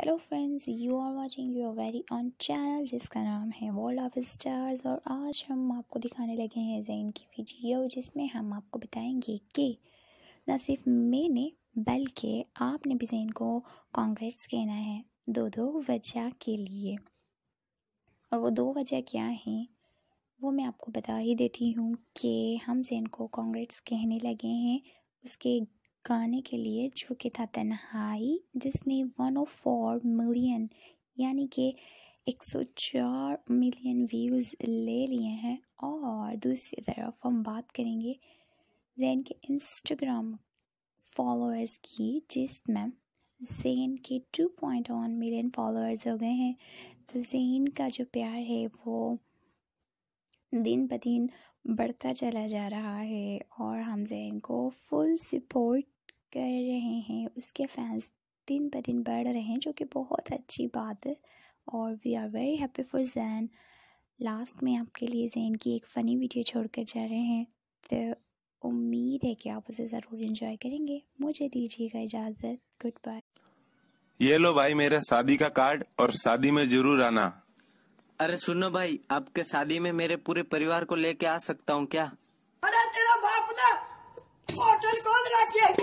hello friends you are watching your very own channel जिसका नाम है वर्ल्ड ऑफ स्टार्स और आज हम आपको दिखाने लगे हैं जैन की वीडियो जिसमें हम आपको बताएंगे कि न सिर्फ मैंने बल्कि आपने भी जैन को कांग्रेस कहना है दो दो वजह के लिए और वो दो वजह क्या हैं वो मैं आपको बता ही देती हूँ कि हम जैन को कांग्रेस कहने लगे हैं उसके गाने के लिए झुके था तन्हाई जिसने वन फोर मिलियन यानी कि एक सौ चार मिलियन व्यूज़ ले लिए हैं और दूसरी तरफ हम बात करेंगे जैन के इंस्टाग्राम फॉलोअर्स की जिसमें जैन के two point one million followers हो गए हैं तो जैन का जो प्यार है वो दिन ब दिन बढ़ता चला जा रहा है और हम जैन को फुल सपोर्ट कर रहे हैं उसके फैंस दिन ब दिन बढ़ रहे हैं जो कि बहुत अच्छी बात है और we are very happy for Jain last में आपके लिए जैन की एक फ़नी वीडियो छोड़ कर जा रहे हैं तो उम्मीद है कि आप उसे ज़रूर इन्जॉय करेंगे मुझे दीजिएगा इजाज़त गुड बाय ये लो भाई मेरा शादी का कार्ड और शादी में ज़रूर आना अरे सुनो भाई आपके शादी में मेरे पूरे परिवार को लेके आ सकता हूँ क्या अरे तेरा बाप ना होटल खोल रखे